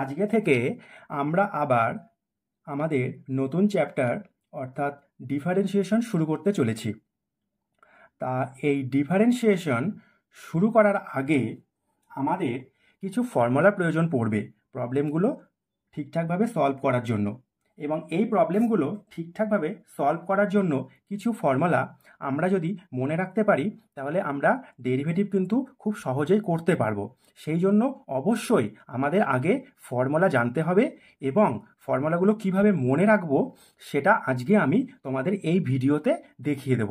আজকে থেকে আমরা আবার আমাদের নতুন চ্যাপ্টার অর্থাৎ ডিফারেন্সিয়েশন শুরু করতে চলেছি তা এই ডিফারেন্সিয়েশন শুরু করার আগে আমাদের কিছু ফর্মুলা প্রয়োজন পড়বে প্রবলেমগুলো ঠিকঠাকভাবে সলভ করার জন্য এবং এই প্রবলেমগুলো ঠিকঠাকভাবে সলভ করার জন্য কিছু ফর্মুলা আমরা যদি মনে রাখতে পারি তাহলে আমরা ডেরিভেটিভ কিন্তু খুব সহজেই করতে পারবো সেই জন্য অবশ্যই আমাদের আগে ফর্মুলা জানতে হবে এবং ফর্মুলাগুলো কিভাবে মনে রাখবো সেটা আজকে আমি তোমাদের এই ভিডিওতে দেখিয়ে দেব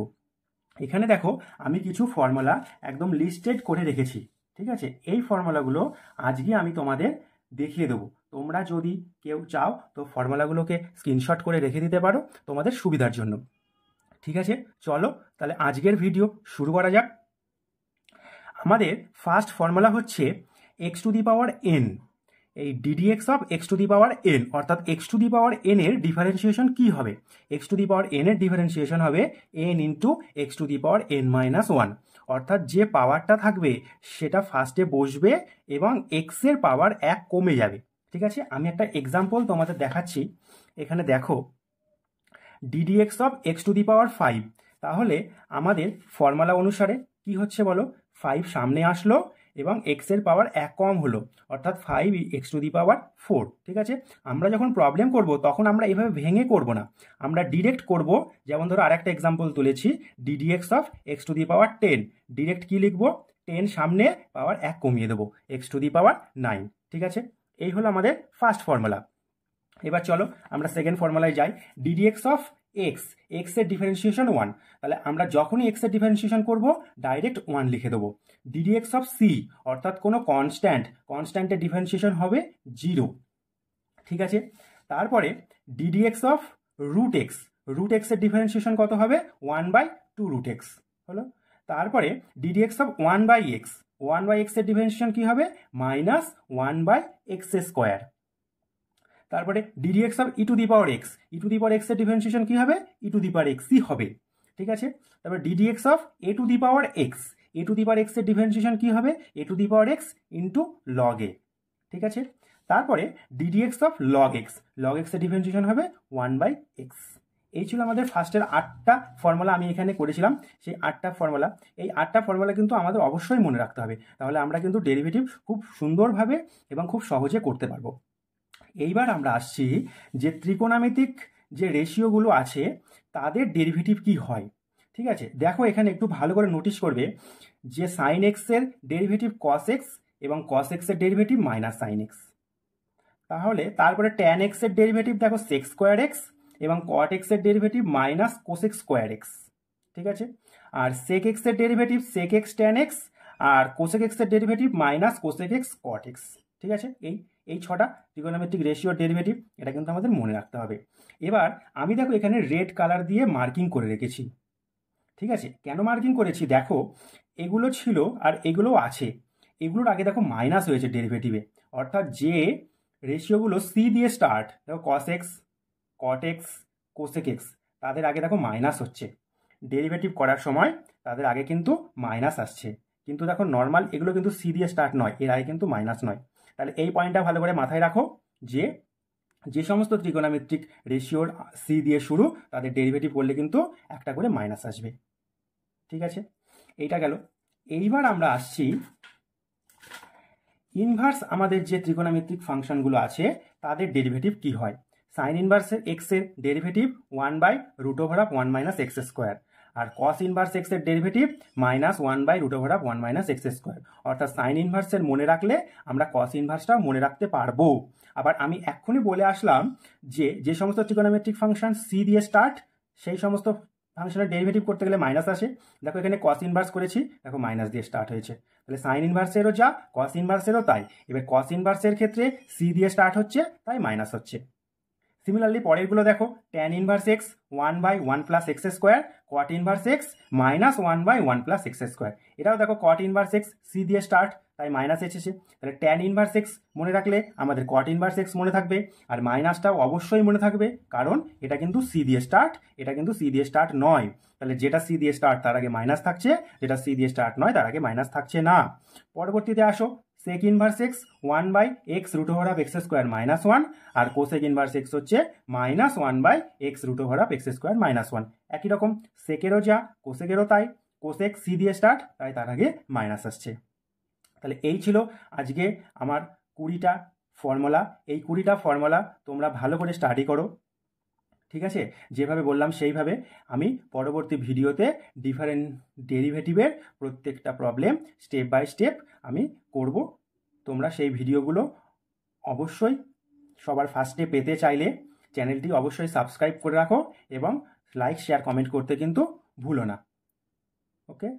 এখানে দেখো আমি কিছু ফর্মুলা একদম লিস্টেড করে রেখেছি ঠিক আছে এই ফর্মুলাগুলো আজকে আমি তোমাদের দেখিয়ে দেবো তোমরা যদি কেউ চাও তো ফর্মুলাগুলোকে স্ক্রিনশট করে রেখে দিতে পারো তোমাদের সুবিধার জন্য ঠিক আছে চলো তাহলে আজকের ভিডিও শুরু করা যাক আমাদের ফার্স্ট ফর্মুলা হচ্ছে x to the power n এই d d x of x to the power n অর্থাৎ x to the power n এর ডিফারেন্সিয়েশন কী হবে x to the power n এর ডিফারেন্সিয়েশন হবে n into x to the power n minus one অর্থাৎ যে পাওয়ারটা থাকবে সেটা ফার্স্টে বসবে এবং এক্সের পাওয়ার এক কমে যাবে ঠিক আছে আমি একটা এক্সাম্পল তোমাদের দেখাচ্ছি এখানে দেখো d d x of x to the power five তাহলে আমাদের ফর্মুলা অনুসারে কি হচ্ছে বলো ফাইভ সামনে আসলো এবং এক্সের পাওয়ার এক কম হলো অর্থাৎ five x to the power four ঠিক আছে আমরা যখন প্রবলেম করব তখন আমরা এভাবে ভেঙে করব না আমরা ডিরেক্ট করব যেমন ধরো আরেকটা এক্সাম্পল তুলেছি d d x of x to the power ten direct কী লিখব টেন সামনে পাওয়ার এক কমিয়ে দেবো x to the power nine ঠিক আছে এই হলো আমাদের ফার্স্ট ফর্মুলা এবার চলো আমরা সেকেন্ড ফর্মুলায় যাই ডিডিএক্স অফ এক্স এক্সের ডিফারেন্সিয়েশন ওয়ান তাহলে আমরা যখনই এক্সের ডিফারেন্সিয়েশন করব ডাইরেক্ট ওয়ান লিখে দেবো ডিডিএক্স অফ সি অর্থাৎ কোনো কনস্ট্যান্ট কনস্ট্যান্টের ডিফারেন্সিয়েশন হবে জিরো ঠিক আছে তারপরে d d x of root x root এক্সের ডিফারেন্সিয়েশন কত হবে one by two root x হলো তারপরে d d x of one by x one by এক্সের ডিফারেন্সিয়েশন কী হবে minus one by x square তারপরে d d x of e to the power x e to the power এক্সের ডিফারেন্সিয়েশন কী হবে ই টু দি পাওয়ার এক্সই হবে ঠিক আছে তারপরে d d x of a to the power x a to the power এক্সের ডিফারেন্সিয়েশন কী হবে a to the power x into log a ঠিক আছে তারপরে d d x of log x log এক্সের ডিফারেন্সিয়েশন হবে ওয়ান বাই এক্স এই ছিল আমাদের ফার্স্টের আটটা ফর্মুলা আমি এখানে করেছিলাম সেই আটটা ফর্মুলা এই আটটা ফর্মুলা কিন্তু আমাদের অবশ্যই মনে রাখতে হবে তাহলে আমরা কিন্তু ডেরিভেটিভ খুব সুন্দরভাবে এবং খুব সহজে করতে পারবো এইবার আমরা আসছি যে ত্রিকোণামিতিক যে রেশিওগুলো আছে তাদের ডেরিভেটিভ কি হয় ঠিক আছে দেখো এখানে একটু ভালো করে নোটিশ করবে যে সাইন এক্সের ডেরিভেটিভ কস এক্স এবং কস এক্সের ডেরিভেটিভ মাইনাস সাইন এক্স তাহলে তারপরে ট্যান এক্সের ডেরিভেটিভ দেখো সেক্স স্কোয়ার এক্স এবং কট এক্সের derivative minus cosec square x ঠিক আছে আর সেক এক্সের derivative sec x tan x আর কোসেক এক্সের derivative minus cosec x cot x ঠিক আছে এই এই ছটা ত্রিকোণমেট্রিক রেশিও ডেরিভেটিভ এটা কিন্তু আমাদের মনে রাখতে হবে এবার আমি দেখো এখানে রেড কালার দিয়ে মার্কিং করে রেখেছি ঠিক আছে কেন মার্কিং করেছি দেখো এগুলো ছিল আর এগুলোও আছে এগুলোর আগে দেখো মাইনাস হয়েছে ডেরিভেটিভে অর্থাৎ যে রেশিওগুলো সি দিয়ে স্টার্ট দেখো cos x cot x cosec x তাদের আগে দেখো মাইনাস হচ্ছে ডেরিভেটিভ করার সময় তাদের আগে কিন্তু মাইনাস আসছে কিন্তু দেখো নর্মাল এগুলো কিন্তু সি দিয়ে স্টার্ট নয় এর আগে কিন্তু মাইনাস নয় তাহলে এই পয়েন্টটা ভালো করে মাথায় রাখো যে যে সমস্ত ত্রিকোণামিত্রিক রেশিওর সি দিয়ে শুরু তাদের ডেরিভেটিভ করলে কিন্তু একটা করে মাইনাস আসবে ঠিক আছে এইটা গেল এইবার আমরা আসছি ইনভার্স আমাদের যে ত্রিকোণামিত্রিক ফাংশনগুলো আছে তাদের ডেরিভেটিভ কি হয় সাইন ইনভার্সের এক্সের derivative one by root over of one minus x square আর কস ইনভার্স এক্স এর derivative minus one by root over of one minus x square অর্থাৎ সাইন ইনভার্সের মনে রাখলে আমরা কস ইনভার্সটাও মনে রাখতে পারবো আবার আমি এক্ষুনি বলে আসলাম যে যে সমস্ত ট্রিকোনোমেট্রিক ফাংশন সি দিয়ে স্টার্ট সেই সমস্ত ফাংশনের ডেরিভেটিভ করতে গেলে মাইনাস আসে দেখো এখানে কস ইনভার্স করেছি দেখো মাইনাস দিয়ে স্টার্ট হয়েছে তাহলে সাইন ইনভার্সেরও যা কস ইনভার্সেরও তাই এবার কস ইনভার্সের ক্ষেত্রে সি দিয়ে স্টার্ট হচ্ছে তাই মাইনাস হচ্ছে সিমিলারলি পরেরগুলো দেখো tan inverse x one by one plus x square cot inverse x minus one by one plus x square এটাও দেখো কট ইনভার্স এক্স সি দিয়ে স্টার্ট তাই মাইনাস এসেছে তাহলে ট্যান ইনভার্স এক্স মনে রাখলে আমাদের কট ইনভার্স এক্স মনে থাকবে আর মাইনাসটাও অবশ্যই মনে থাকবে কারণ এটা কিন্তু সি দিয়ে স্টার্ট এটা কিন্তু সি দিয়ে স্টার্ট নয় তাহলে যেটা সি দিয়ে স্টার্ট তার আগে মাইনাস থাকছে যেটা সি দিয়ে স্টার্ট নয় তার আগে মাইনাস থাকছে না পরবর্তীতে আসো sec inverse x one by x root over of x square minus one আর কোসেক ইনভার্স এক্স হচ্ছে minus one by x root over of x square minus one একই রকম সেকেরও যা কোসেকেরও তাই কোসেক সি দিয়ে স্টার্ট তাই তার আগে মাইনাস আসছে তাহলে এই ছিল আজকে আমার কুড়িটা ফর্মুলা এই কুড়িটা ফর্মুলা তোমরা ভালো করে স্টাডি করো ঠিক আছে যেভাবে বললাম সেইভাবে আমি পরবর্তী ভিডিওতে ডিফারেন্ট ডেরিভেটিভের প্রত্যেকটা প্রবলেম স্টেপ বাই স্টেপ আমি করব তোমরা সেই ভিডিওগুলো অবশ্যই সবার ফার্স্টে পেতে চাইলে চ্যানেলটি অবশ্যই সাবস্ক্রাইব করে রাখো এবং লাইক শেয়ার কমেন্ট করতে কিন্তু ভুলো না ওকে